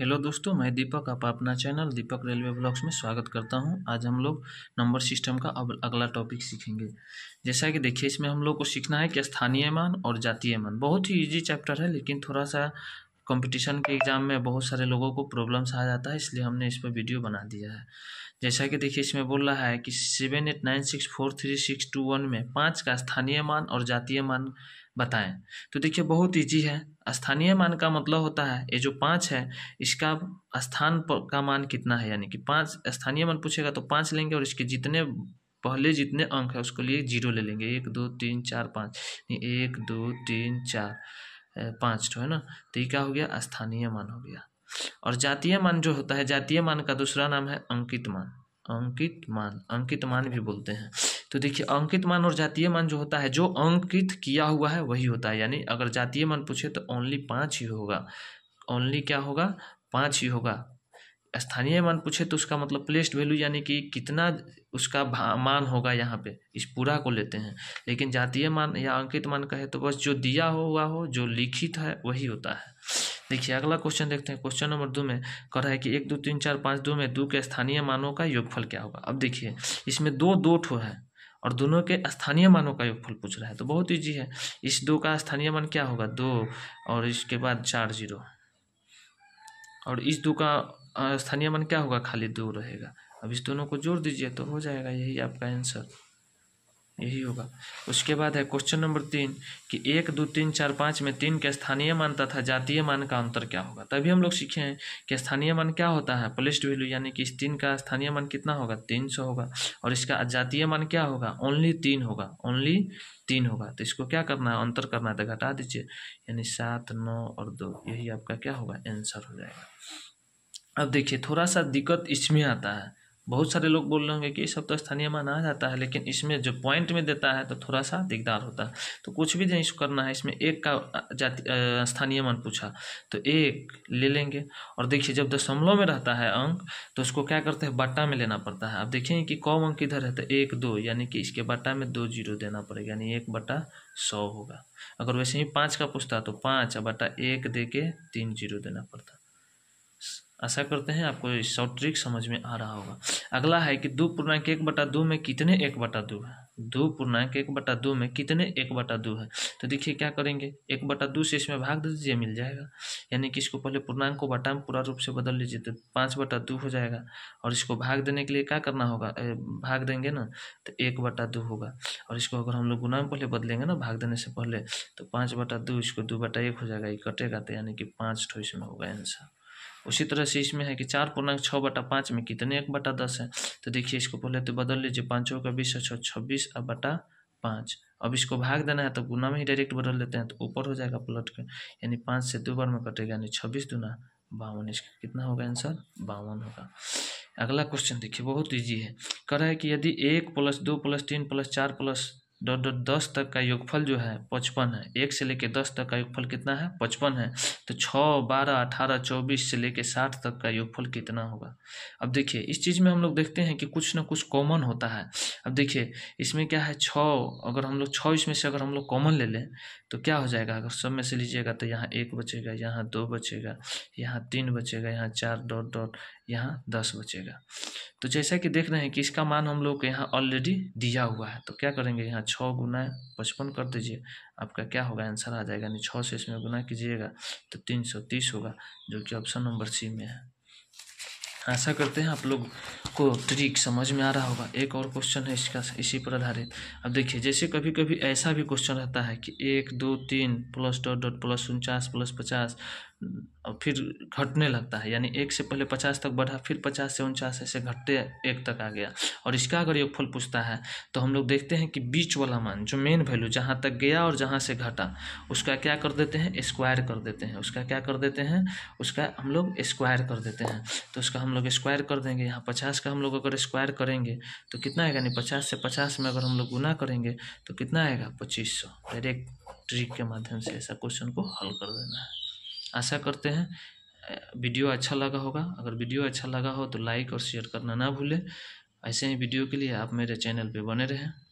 hello दोस्तों मैं दीपक आप अपना चैनल दीपक रेलवे ब्लॉग्स में स्वागत करता हूं आज हम लोग नंबर सिस्टम का अब अगला टॉपिक सीखेंगे जैसा कि देखिए इसमें हम लोग को सीखना है कि स्थानीय मान और जातीय मान बहुत ही इजी चैप्टर है लेकिन थोड़ा सा कंपटीशन के एग्ज़ाम में बहुत सारे लोगों को प्रॉब्लम्स आ जाता है इसलिए हमने इस पर वीडियो बना दिया है जैसा कि देखिए इसमें बोल रहा है कि seven eight nine six four three six two one में पाँच का स्थानीय मान और जातीय मान बताएं तो देखिए बहुत इजी है स्थानीय मान का मतलब होता है ये जो पाँच है इसका स्थान का मान कितना है यानी कि पाँच स्थानीय मान पूछेगा तो पाँच लेंगे और इसके जितने पहले जितने अंक है उसको लिए जीरो ले लेंगे एक दो तीन चार पाँच एक दो तीन चार पाँच तो है ना तो ये क्या हो गया स्थानीय मान हो गया और जातीय मान जो होता है जातीय मान का दूसरा नाम है अंकित मान अंकित मान अंकित मान भी बोलते हैं तो देखिए अंकित मान और जातीय मान जो होता है जो अंकित किया हुआ है वही होता है यानी अगर जातीय मान पूछे तो ओनली पाँच ही होगा ओनली क्या होगा पाँच ही होगा स्थानीय मान पूछे तो उसका मतलब प्लेस्ड वैल्यू यानी कि कितना उसका मान होगा यहाँ पे इस पूरा को लेते हैं लेकिन जातीय मान या अंकित मान कहे तो बस जो दिया हुआ हो, हो जो लिखित है वही होता है देखिए अगला क्वेश्चन देखते हैं क्वेश्चन नंबर दो में कह रहा है कि एक दो तीन चार पाँच दो में दो के स्थानीय मानों का योगफल क्या होगा अब देखिए इसमें दो दो ठो है और दोनों के स्थानीय मानों का योगफल पूछ रहा है तो बहुत ईजी है इस दो का स्थानीय मान क्या होगा दो और इसके बाद चार जीरो और इस दो का स्थानीय मान क्या होगा खाली दो रहेगा अब इस दोनों को जोड़ दीजिए तो हो जाएगा यही आपका आंसर यही होगा उसके बाद है क्वेश्चन नंबर तीन कि एक दो तीन चार पाँच में तीन के स्थानीय मान तथा जातीय मान का अंतर क्या होगा तभी हम लोग सीखे हैं कि स्थानीय मान क्या होता है प्लेस्ट वैल्यू यानी कि इस तीन का स्थानीय मान कितना होगा तीन सौ होगा और इसका जातीय मान क्या होगा ओनली तीन होगा ओनली तीन होगा तो इसको क्या करना है अंतर करना है तो घटा दीजिए यानी सात नौ और दो यही आपका क्या होगा एंसर हो जाएगा अब देखिए थोड़ा सा दिक्कत इसमें आता है बहुत सारे लोग बोल रहे होंगे कि ये सब तो स्थानीय मान आ जाता है लेकिन इसमें जो पॉइंट में देता है तो थोड़ा सा दिकदार होता है तो कुछ भी नहीं करना है इसमें एक का जाति स्थानीय मान पूछा तो एक ले लेंगे और देखिए जब दशमलव में रहता है अंक तो उसको क्या करते हैं बट्टा में लेना पड़ता है अब देखेंगे कि कौ अंक इधर है तो एक दो यानी कि इसके बट्टा में दो जीरो देना पड़ेगा यानी एक बट्टा सौ होगा अगर वैसे ही पाँच का पूछता तो पाँच बट्टा एक दे के तीन जीरो देना पड़ता आशा करते हैं आपको शॉर्ट ट्रिक समझ में आ रहा होगा अगला है कि दो पूर्णांक एक बटा दो में कितने एक बटा दो है दो पूर्णांक एक बटा दो में कितने एक बटा दो है तो देखिए क्या करेंगे एक बटा दो से इसमें भाग दे दीजिए मिल जाएगा यानी कि इसको पहले पूर्णांक को बटा में पूरा रूप से बदल लीजिए तो पाँच बटा दो हो जाएगा और इसको भाग देने के लिए क्या करना होगा भाग देंगे ना तो एक बटा दो होगा और इसको अगर हम लोग गुना में पहले बदलेंगे ना भाग देने से पहले तो पाँच बटा दो इसको दो बटा एक हो जाएगा ये कटेगा तो यानी कि पाँच ठो इसमें होगा आंसर उसी तरह से इसमें है कि चार पूर्णांक छः बटा पाँच में कितने एक बटा दस है तो देखिए इसको पहले तो बदल लीजिए पाँचों का बीस छः छब्बीस और बटा पाँच अब इसको भाग देना है तो गुना में ही डायरेक्ट बदल लेते हैं तो ऊपर हो जाएगा प्लट के यानी पाँच से दो बार में कटेगा यानी छब्बीस दुना बावन इसका कितना होगा आंसर बावन होगा अगला क्वेश्चन देखिए बहुत ईजी है कह रहा है कि यदि एक प्लस दो प्लस तीन प्लस चार प्लस डॉट डॉट दस तक का योगफल जो है पचपन है एक से लेके दस तक का योगफल कितना है पचपन है तो छः बारह अठारह चौबीस से लेके साठ तक का योगफल कितना होगा अब देखिए इस चीज़ में हम लोग देखते हैं कि कुछ ना कुछ कॉमन होता है अब देखिए इसमें क्या है छः अगर हम लोग छः इसमें से अगर हम लोग कॉमन ले लें तो क्या हो जाएगा अगर सब में से लीजिएगा तो यहाँ एक बचेगा यहाँ दो बचेगा यहाँ तीन बचेगा यहाँ चार डॉट डॉट यहाँ दस बचेगा तो जैसा कि देख रहे हैं कि इसका मान हम लोग को यहाँ ऑलरेडी दिया हुआ है तो क्या करेंगे यहाँ छः गुना पचपन कर दीजिए आपका क्या होगा आंसर आ जाएगा यानी छः से इसमें गुना कीजिएगा तो तीन सौ तीस होगा जो कि ऑप्शन नंबर सी में है आशा करते हैं आप लोग को ट्रिक समझ में आ रहा होगा एक और क्वेश्चन है इसका इसी पर आधारित अब देखिए जैसे कभी कभी ऐसा भी क्वेश्चन रहता है कि एक दो तीन प्लस डॉट डॉट प्लस उनचास प्लस पचास और फिर घटने लगता है यानी एक से पहले पचास तक बढ़ा फिर पचास से उनचास ऐसे घटते एक तक आ गया और इसका अगर योगफल पूछता है तो हम लोग देखते हैं कि बीच वाला मान जो मेन वैल्यू जहाँ तक गया और जहाँ से घटा उसका क्या कर देते हैं स्क्वायर कर देते हैं उसका क्या कर देते हैं उसका हम लोग स्क्वायर कर देते हैं तो उसका हम लोग स्क्वायर कर देंगे यहाँ पचास का हम लोग अगर स्क्वायर करेंगे तो कितना आएगा यानी पचास से पचास में अगर हम लोग गुना करेंगे तो कितना आएगा पच्चीस सौ डायरेक्ट ट्रिक के माध्यम से ऐसा क्वेश्चन को हल कर देना है आशा करते हैं वीडियो अच्छा लगा होगा अगर वीडियो अच्छा लगा हो तो लाइक और शेयर करना ना भूलें ऐसे ही वीडियो के लिए आप मेरे चैनल पे बने रहें